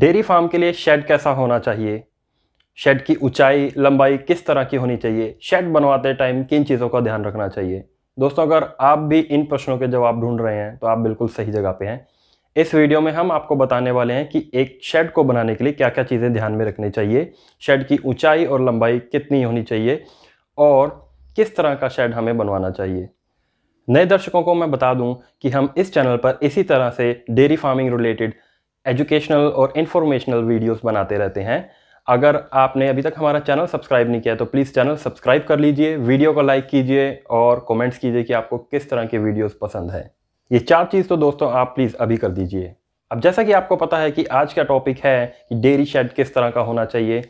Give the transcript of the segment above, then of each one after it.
dairy farm के लिए shade कैसा होना चाहिए शेड की ऊंचाई लंबाई किस तरह की होनी चाहिए शेड बनवाते टाइम किन चीज़ों का ध्यान रखना चाहिए दोस्तों अगर आप भी इन प्रश्नों के जवाब ढूंढ रहे हैं तो आप बिल्कुल सही जगह पे हैं इस वीडियो में हम आपको बताने वाले हैं कि एक शेड को बनाने के लिए क्या क्या चीज़ें ध्यान में रखनी चाहिए शेड की ऊंचाई और लंबाई कितनी होनी चाहिए और किस तरह का शेड हमें बनवाना चाहिए नए दर्शकों को मैं बता दूँ कि हम इस चैनल पर इसी तरह से डेयरी फार्मिंग रिलेटेड एजुकेशनल और इन्फॉर्मेशनल वीडियोस बनाते रहते हैं अगर आपने अभी तक हमारा चैनल सब्सक्राइब नहीं किया तो प्लीज़ चैनल सब्सक्राइब कर लीजिए वीडियो को लाइक कीजिए और कमेंट्स कीजिए कि आपको किस तरह के वीडियोस पसंद है ये चार चीज़ तो दोस्तों आप प्लीज़ अभी कर दीजिए अब जैसा कि आपको पता है कि आज का टॉपिक है कि डेयरी शेड किस तरह का होना चाहिए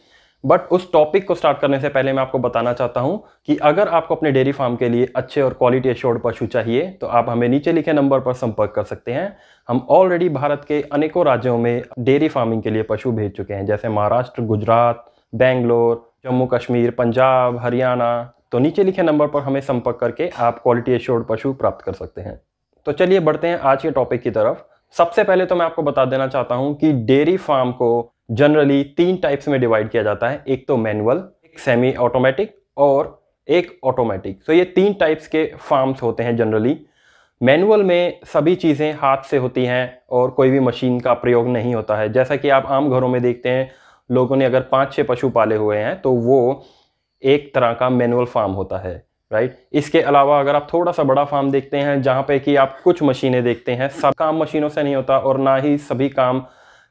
बट उस टॉपिक को स्टार्ट करने से पहले मैं आपको बताना चाहता हूं कि अगर आपको अपने डेयरी फार्म के लिए अच्छे और क्वालिटी एश्योर्ड पशु चाहिए तो आप हमें नीचे लिखे नंबर पर संपर्क कर सकते हैं हम ऑलरेडी भारत के अनेकों राज्यों में डेयरी फार्मिंग के लिए पशु भेज चुके हैं जैसे महाराष्ट्र गुजरात बेंगलोर जम्मू कश्मीर पंजाब हरियाणा तो नीचे लिखे नंबर पर हमें संपर्क करके आप क्वालिटी एश्योर्ड पशु प्राप्त कर सकते हैं तो चलिए बढ़ते हैं आज के टॉपिक की तरफ सबसे पहले तो मैं आपको बता देना चाहता हूँ कि डेयरी फार्म को जनरली तीन टाइप्स में डिवाइड किया जाता है एक तो मैनुअल एक सेमी ऑटोमेटिक और एक ऑटोमेटिक सो so, ये तीन टाइप्स के फार्म्स होते हैं जनरली मैनुअल में सभी चीज़ें हाथ से होती हैं और कोई भी मशीन का प्रयोग नहीं होता है जैसा कि आप आम घरों में देखते हैं लोगों ने अगर पाँच छः पशु पाले हुए हैं तो वो एक तरह का मैनुअल फार्म होता है राइट इसके अलावा अगर आप थोड़ा सा बड़ा फार्म देखते हैं जहाँ पे कि आप कुछ मशीनें देखते हैं सब काम मशीनों से नहीं होता और ना ही सभी काम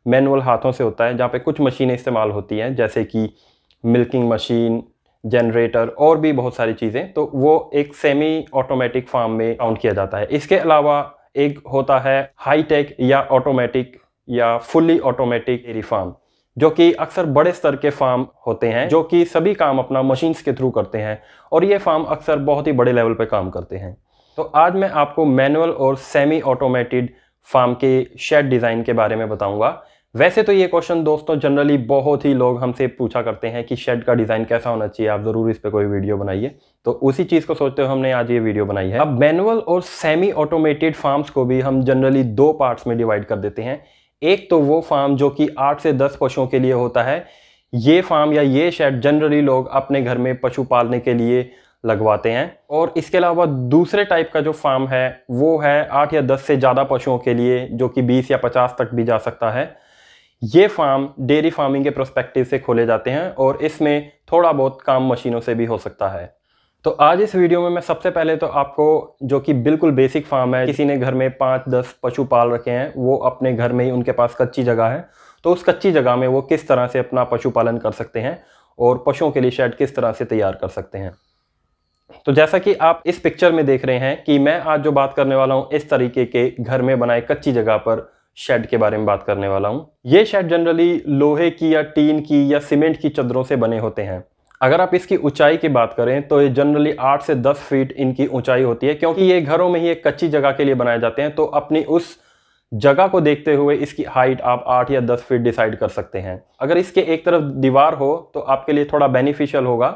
मैनुअल हाथों से होता है जहाँ पे कुछ मशीनें इस्तेमाल होती हैं जैसे कि मिल्किंग मशीन जनरेटर और भी बहुत सारी चीज़ें तो वो एक सेमी ऑटोमेटिक फार्म में काउंट किया जाता है इसके अलावा एक होता है हाई टेक या ऑटोमेटिक या फुल्ली ऑटोमेटिक एरी फार्म जो कि अक्सर बड़े स्तर के फार्म होते हैं जो कि सभी काम अपना मशीन्स के थ्रू करते हैं और ये फार्म अक्सर बहुत ही बड़े लेवल पर काम करते हैं तो आज मैं आपको मैनुअल और सेमी ऑटोमेटेड फार्म के शेड डिज़ाइन के बारे में बताऊंगा वैसे तो ये क्वेश्चन दोस्तों जनरली बहुत ही लोग हमसे पूछा करते हैं कि शेड का डिज़ाइन कैसा होना चाहिए आप ज़रूर इस पर कोई वीडियो बनाइए तो उसी चीज़ को सोचते हुए हमने आज ये वीडियो बनाई है अब मैनुअल और सेमी ऑटोमेटेड फार्म्स को भी हम जनरली दो पार्ट्स में डिवाइड कर देते हैं एक तो वो फार्म जो कि आठ से दस पशुओं के लिए होता है ये फार्म या ये शेड जनरली लोग अपने घर में पशु पालने के लिए लगवाते हैं और इसके अलावा दूसरे टाइप का जो फार्म है वो है आठ या दस से ज़्यादा पशुओं के लिए जो कि बीस या पचास तक भी जा सकता है ये फार्म डेयरी फार्मिंग के प्रोस्पेक्टिव से खोले जाते हैं और इसमें थोड़ा बहुत काम मशीनों से भी हो सकता है तो आज इस वीडियो में मैं सबसे पहले तो आपको जो कि बिल्कुल बेसिक फार्म है किसी ने घर में पाँच दस पशु पाल रखे हैं वो अपने घर में ही उनके पास कच्ची जगह है तो उस कच्ची जगह में वो किस तरह से अपना पशुपालन कर सकते हैं और पशुओं के लिए शेड किस तरह से तैयार कर सकते हैं तो जैसा कि आप इस पिक्चर में देख रहे हैं कि मैं आज जो बात करने वाला हूं इस तरीके के घर में बनाए कच्ची जगह पर शेड के बारे में बात करने वाला हूं ये शेड जनरली लोहे की या टीन की या सीमेंट की चदरों से बने होते हैं अगर आप इसकी ऊंचाई की बात करें तो ये जनरली आठ से दस फीट इनकी ऊंचाई होती है क्योंकि ये घरों में ही एक कच्ची जगह के लिए बनाए जाते हैं तो अपनी उस जगह को देखते हुए इसकी हाइट आप आठ या दस फीट डिसाइड कर सकते हैं अगर इसके एक तरफ दीवार हो तो आपके लिए थोड़ा बेनिफिशियल होगा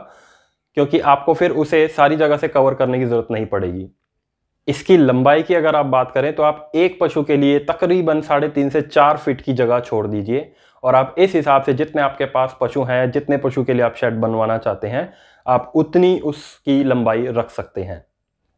क्योंकि आपको फिर उसे सारी जगह से कवर करने की ज़रूरत नहीं पड़ेगी इसकी लंबाई की अगर आप बात करें तो आप एक पशु के लिए तकरीबन साढ़े तीन से चार फीट की जगह छोड़ दीजिए और आप इस हिसाब से जितने आपके पास पशु हैं जितने पशु के लिए आप शेड बनवाना चाहते हैं आप उतनी उसकी लंबाई रख सकते हैं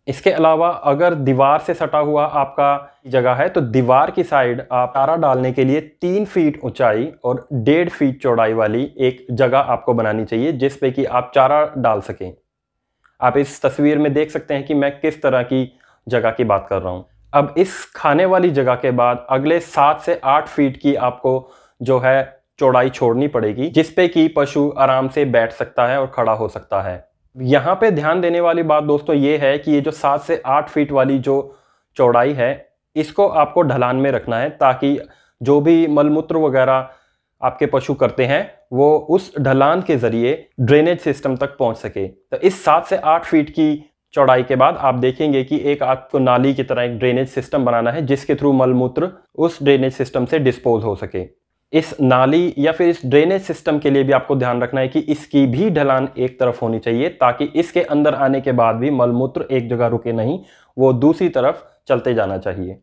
इसके अलावा अगर दीवार से सटा हुआ आपका जगह है तो दीवार की साइड आप तारा डालने के लिए तीन फीट ऊंचाई और डेढ़ फीट चौड़ाई वाली एक जगह आपको बनानी चाहिए जिस पे कि आप चारा डाल सकें आप इस तस्वीर में देख सकते हैं कि मैं किस तरह की जगह की बात कर रहा हूँ अब इस खाने वाली जगह के बाद अगले सात से आठ फीट की आपको जो है चौड़ाई छोड़नी पड़ेगी जिसपे कि पशु आराम से बैठ सकता है और खड़ा हो सकता है यहाँ पे ध्यान देने वाली बात दोस्तों ये है कि ये जो सात से आठ फीट वाली जो चौड़ाई है इसको आपको ढलान में रखना है ताकि जो भी मलमूत्र वगैरह आपके पशु करते हैं वो उस ढलान के ज़रिए ड्रेनेज सिस्टम तक पहुंच सके तो इस सात से आठ फीट की चौड़ाई के बाद आप देखेंगे कि एक आपको नाली की तरह एक ड्रेनेज सिस्टम बनाना है जिसके थ्रू मलमूत्र उस ड्रेनेज सिस्टम से डिस्पोज हो सके इस नाली या फिर इस ड्रेनेज सिस्टम के लिए भी आपको ध्यान रखना है कि इसकी भी ढलान एक तरफ होनी चाहिए ताकि इसके अंदर आने के बाद भी मलमूत्र एक जगह रुके नहीं वो दूसरी तरफ चलते जाना चाहिए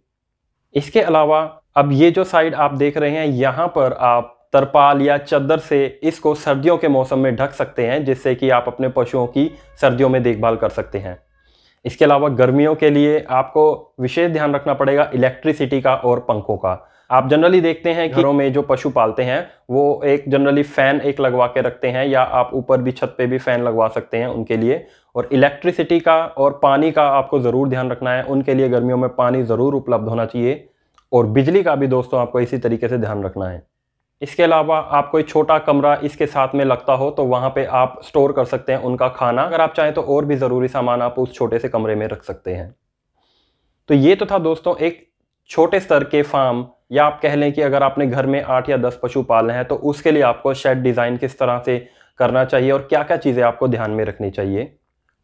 इसके अलावा अब ये जो साइड आप देख रहे हैं यहाँ पर आप तरपाल या चद्दर से इसको सर्दियों के मौसम में ढक सकते हैं जिससे कि आप अपने पशुओं की सर्दियों में देखभाल कर सकते हैं इसके अलावा गर्मियों के लिए आपको विशेष ध्यान रखना पड़ेगा इलेक्ट्रिसिटी का और पंखों का आप जनरली देखते हैं कि घरों में जो पशु पालते हैं वो एक जनरली फ़ैन एक लगवा के रखते हैं या आप ऊपर भी छत पे भी फ़ैन लगवा सकते हैं उनके लिए और इलेक्ट्रिसिटी का और पानी का आपको ज़रूर ध्यान रखना है उनके लिए गर्मियों में पानी ज़रूर उपलब्ध होना चाहिए और बिजली का भी दोस्तों आपको इसी तरीके से ध्यान रखना है इसके अलावा आप कोई छोटा कमरा इसके साथ में लगता हो तो वहाँ पे आप स्टोर कर सकते हैं उनका खाना अगर आप चाहें तो और भी ज़रूरी सामान आप उस छोटे से कमरे में रख सकते हैं तो ये तो था दोस्तों एक छोटे स्तर के फार्म या आप कह लें कि अगर आपने घर में आठ या दस पशु पालने हैं तो उसके लिए आपको शेड डिज़ाइन किस तरह से करना चाहिए और क्या क्या चीज़ें आपको ध्यान में रखनी चाहिए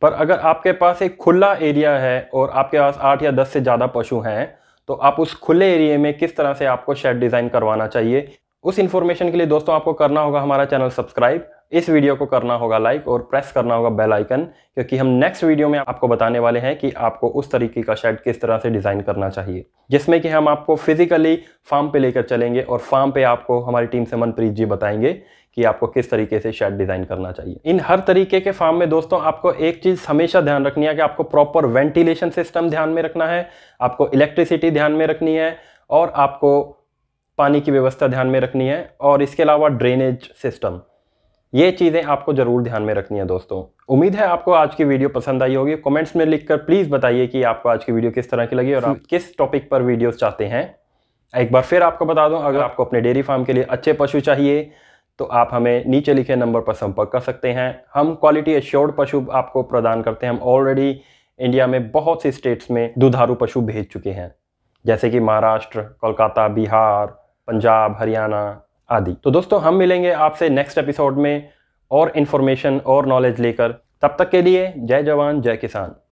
पर अगर आपके पास एक खुला एरिया है और आपके पास आठ या दस से ज़्यादा पशु हैं तो आप उस खुले एरिए में किस तरह से आपको शेड डिज़ाइन करवाना चाहिए उस इन्फॉर्मेशन के लिए दोस्तों आपको करना होगा हमारा चैनल सब्सक्राइब इस वीडियो को करना होगा लाइक और प्रेस करना होगा बेल आइकन क्योंकि हम नेक्स्ट वीडियो में आपको बताने वाले हैं कि आपको उस तरीके का शेड किस तरह से डिज़ाइन करना चाहिए जिसमें कि हम आपको फिजिकली फार्म पे लेकर चलेंगे और फार्म पे आपको हमारी टीम से मनप्रीत जी बताएंगे कि आपको किस तरीके से शेड डिज़ाइन करना चाहिए इन हर तरीके के फार्म में दोस्तों आपको एक चीज़ हमेशा ध्यान रखनी है कि आपको प्रॉपर वेंटिलेशन सिस्टम ध्यान में रखना है आपको इलेक्ट्रिसिटी ध्यान में रखनी है और आपको पानी की व्यवस्था ध्यान में रखनी है और इसके अलावा ड्रेनेज सिस्टम ये चीज़ें आपको ज़रूर ध्यान में रखनी है दोस्तों उम्मीद है आपको आज की वीडियो पसंद आई होगी कमेंट्स में लिखकर प्लीज़ बताइए कि आपको आज की वीडियो किस तरह की लगी और आप किस टॉपिक पर वीडियोस चाहते हैं एक बार फिर आपको बता दूं अगर आपको अपने डेयरी फार्म के लिए अच्छे पशु चाहिए तो आप हमें नीचे लिखे नंबर पर संपर्क कर सकते हैं हम क्वालिटी एश्योर्ड पशु आपको प्रदान करते हैं हम ऑलरेडी इंडिया में बहुत से स्टेट्स में दुधारू पशु भेज चुके हैं जैसे कि महाराष्ट्र कोलकाता बिहार पंजाब हरियाणा आदि तो दोस्तों हम मिलेंगे आपसे नेक्स्ट एपिसोड में और इन्फॉर्मेशन और नॉलेज लेकर तब तक के लिए जय जवान जय किसान